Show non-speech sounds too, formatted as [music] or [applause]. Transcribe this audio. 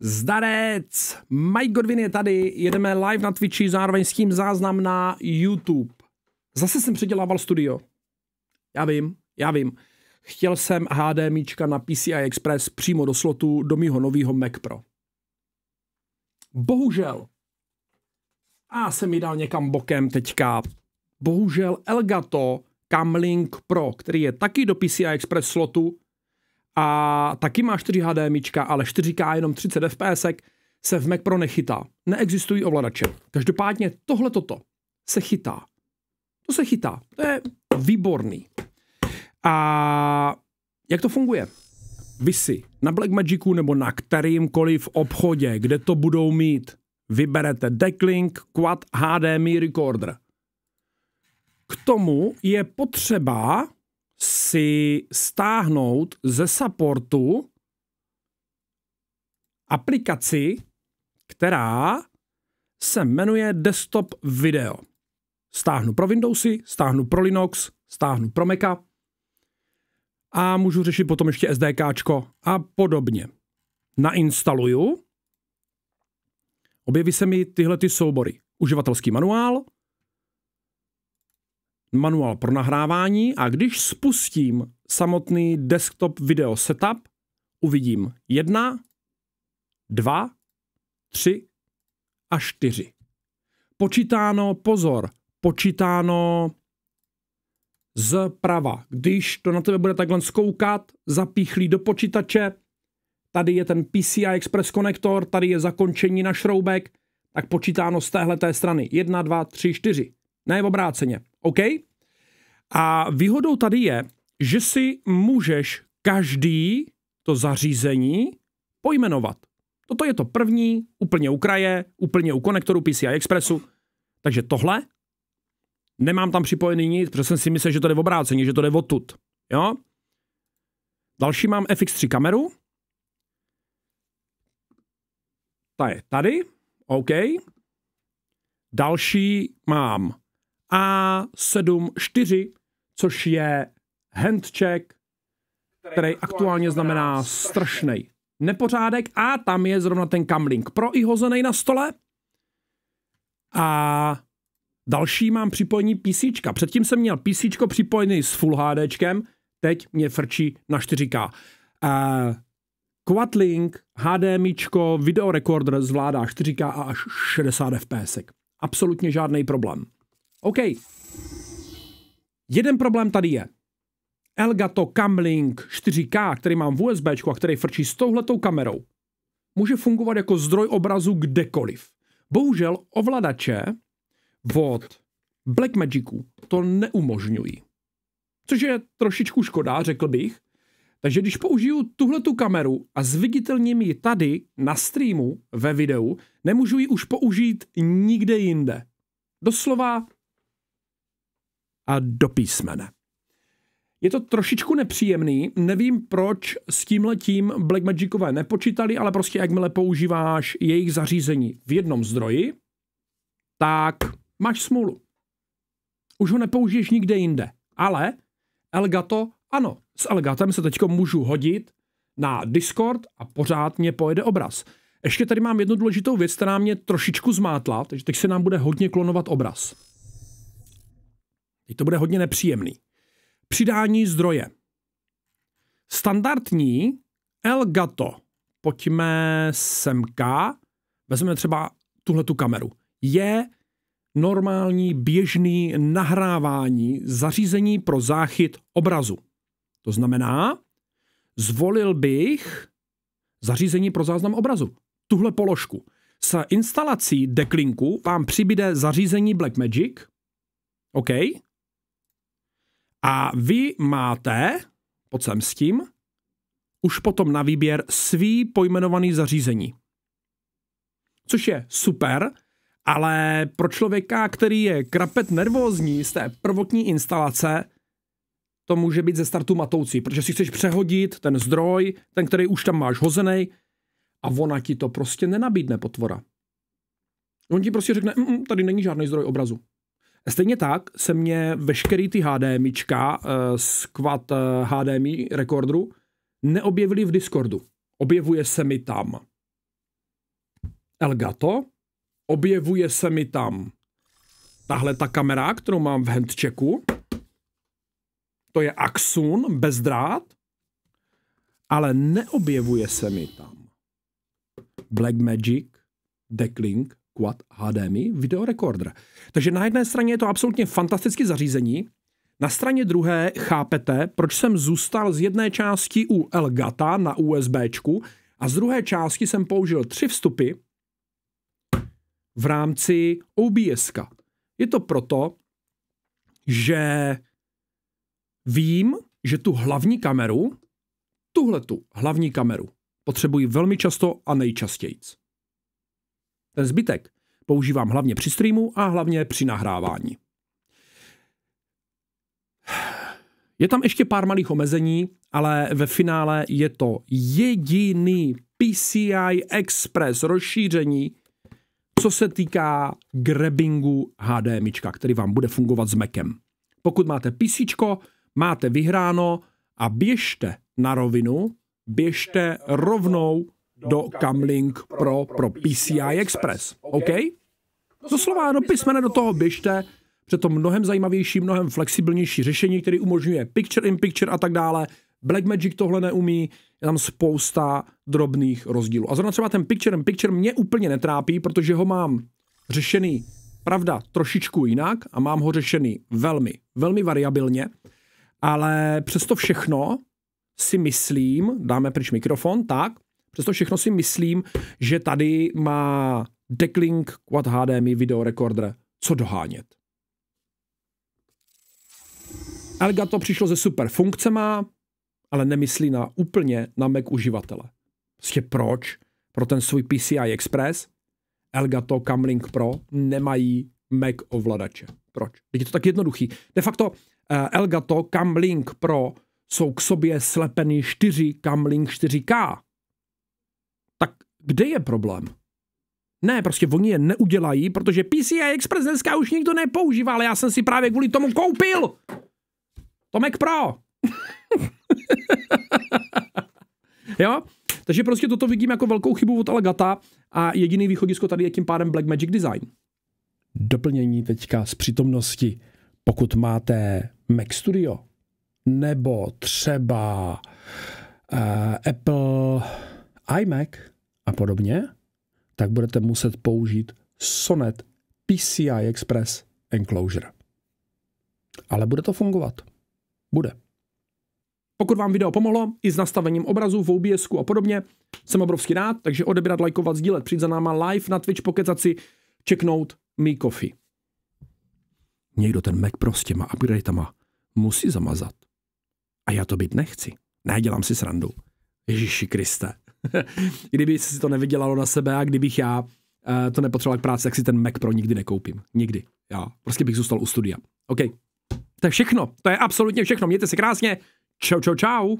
Zdarec! Mike Godwin je tady, jedeme live na Twitchi, zároveň s tím záznam na YouTube. Zase jsem předělával studio. Já vím, já vím. Chtěl jsem HDMIčka na PCI Express přímo do slotu do mýho nového Mac Pro. Bohužel. A jsem mi dal někam bokem teďka. Bohužel Elgato Camlink Pro, který je taky do PCI Express slotu, a taky má 4 HDMIčka, ale 4K jenom 30 fps se v Mac Pro nechytá. Neexistují ovladače. Každopádně tohle toto se chytá. To se chytá. To je výborný. A jak to funguje? Vy si na Blackmagicu nebo na kterýmkoliv obchodě, kde to budou mít, vyberete Decklink Quad HDMI Recorder. K tomu je potřeba si stáhnout ze supportu aplikaci, která se jmenuje Desktop Video. Stáhnu pro Windowsy, stáhnu pro Linux, stáhnu pro Maca a můžu řešit potom ještě SDKčko a podobně. Nainstaluju, objeví se mi tyhle ty soubory. Uživatelský manuál, manuál pro nahrávání a když spustím samotný desktop video setup, uvidím jedna, dva, tři a čtyři. Počítáno, pozor, počítáno zprava. Když to na tebe bude takhle skoukat, zapíchlí do počítače, tady je ten PCI Express konektor, tady je zakončení na šroubek, tak počítáno z téhle strany. 1, 2, 3, 4 ne obráceně. OK? A výhodou tady je, že si můžeš každý to zařízení pojmenovat. Toto je to první, úplně u kraje, úplně u konektoru PCI Expressu. Takže tohle nemám tam připojený nic, protože jsem si myslel, že to jde v obráceně, že to jde odtud. Jo? Další mám FX3 kameru. Ta je tady. OK. Další mám a74, což je handcheck, který aktuálně znamená strašný nepořádek a tam je zrovna ten kamlink pro i hozený na stole. A další mám připojení PC. Předtím jsem měl PC připojený s Full HD, teď mě frčí na 4K. Uh, Quadlink, video videorekorder zvládá 4K a až 60 fps. Absolutně žádný problém. OK. Jeden problém tady je. Elgato Camlink 4K, který mám v USB a který frčí s touhletou kamerou, může fungovat jako zdroj obrazu kdekoliv. Bohužel ovladače od Blackmagicu to neumožňují. Což je trošičku škoda, řekl bych. Takže když použiju tuhletu kameru a zviditelním ji tady na streamu ve videu, nemůžu ji už použít nikde jinde. Doslova a do písmene. Je to trošičku nepříjemný, nevím proč s tím letím Blackmagicové nepočítali, ale prostě jakmile používáš jejich zařízení v jednom zdroji, tak máš smůlu. Už ho nepoužiješ nikde jinde. Ale Elgato, ano, s Elgatem se teď můžu hodit na Discord a pořád mě pojede obraz. Ještě tady mám jednu důležitou věc, která mě trošičku zmátla, takže teď se nám bude hodně klonovat obraz. Teď to bude hodně nepříjemný. Přidání zdroje. Standardní Elgato. Pojďme semka. Vezmeme třeba tuhle tu kameru. Je normální, běžný nahrávání zařízení pro záchyt obrazu. To znamená, zvolil bych zařízení pro záznam obrazu. Tuhle položku. S instalací deklinku vám přibyde zařízení Blackmagic. OK. A vy máte, pod sem s tím, už potom na výběr svý pojmenovaný zařízení. Což je super, ale pro člověka, který je krapet nervózní z té prvotní instalace, to může být ze startu matoucí, protože si chceš přehodit ten zdroj, ten, který už tam máš hozený, a ona ti to prostě nenabídne potvora. On ti prostě řekne, mm, mm tady není žádný zdroj obrazu. Stejně tak se mě veškerý ty HDMIčka z eh, Quad eh, HDMI rekordru neobjevily v Discordu. Objevuje se mi tam Elgato, objevuje se mi tam tahle ta kamera, kterou mám v handchecku. To je Axun, bezdrát, ale neobjevuje se mi tam Blackmagic, Decklink Quad HDMI videorekorder. Takže na jedné straně je to absolutně fantastické zařízení, na straně druhé chápete, proč jsem zůstal z jedné části u Elgata na USBčku a z druhé části jsem použil tři vstupy v rámci obs -ka. Je to proto, že vím, že tu hlavní kameru, tuhle tu hlavní kameru, potřebuji velmi často a nejčastěji. Ten zbytek používám hlavně při streamu a hlavně při nahrávání. Je tam ještě pár malých omezení, ale ve finále je to jediný PCI Express rozšíření, co se týká grabbingu HDMI, který vám bude fungovat s Macem. Pokud máte PC, máte vyhráno a běžte na rovinu, běžte rovnou do Kamlink Pro pro PCI Express. OK? slova do písmene do toho běžte, přitom mnohem zajímavější, mnohem flexibilnější řešení, který umožňuje picture in picture a tak dále. Blackmagic tohle neumí, je tam spousta drobných rozdílů. A zrovna třeba ten picture in picture mě úplně netrápí, protože ho mám řešený, pravda, trošičku jinak a mám ho řešený velmi, velmi variabilně, ale přesto všechno si myslím, dáme pryč mikrofon, tak, Přesto všechno si myslím, že tady má Decklink Quad HDMI recorder co dohánět. Elgato přišlo ze super má, ale nemyslí na úplně na Mac uživatele. Prostě proč? Pro ten svůj PCI Express, Elgato, Camlink Pro nemají Mac ovladače. Proč? Teď je to tak jednoduchý. De facto eh, Elgato, Camlink Pro jsou k sobě slepeny 4 Camlink 4K kde je problém? Ne, prostě oni je neudělají, protože PCI Express dneska už nikdo nepoužívá, ale já jsem si právě kvůli tomu koupil. Tomek Pro. [laughs] jo? Takže prostě toto vidím jako velkou chybu od Algata a jediný východisko tady je tím pádem Blackmagic Design. Doplnění teďka z přítomnosti. Pokud máte Mac Studio nebo třeba uh, Apple iMac, a podobně, tak budete muset použít Sonet PCI Express Enclosure. Ale bude to fungovat. Bude. Pokud vám video pomohlo, i s nastavením obrazu v OBSku a podobně, jsem obrovský rád, takže odebírat, lajkovat, sdílet, přijít za náma live na Twitch, pokecat si, čeknout mi coffee. Někdo ten Mac prostě má upgradeama musí zamazat. A já to být nechci. Ne, dělám si srandu. Ježíši Kriste. [laughs] kdyby se to nevydělalo na sebe a kdybych já eh, to nepotřeboval k práci, tak si ten Mac Pro nikdy nekoupím. Nikdy. Já prostě bych zůstal u studia. OK. To je všechno. To je absolutně všechno. Mějte se krásně. Čau, čau, čau.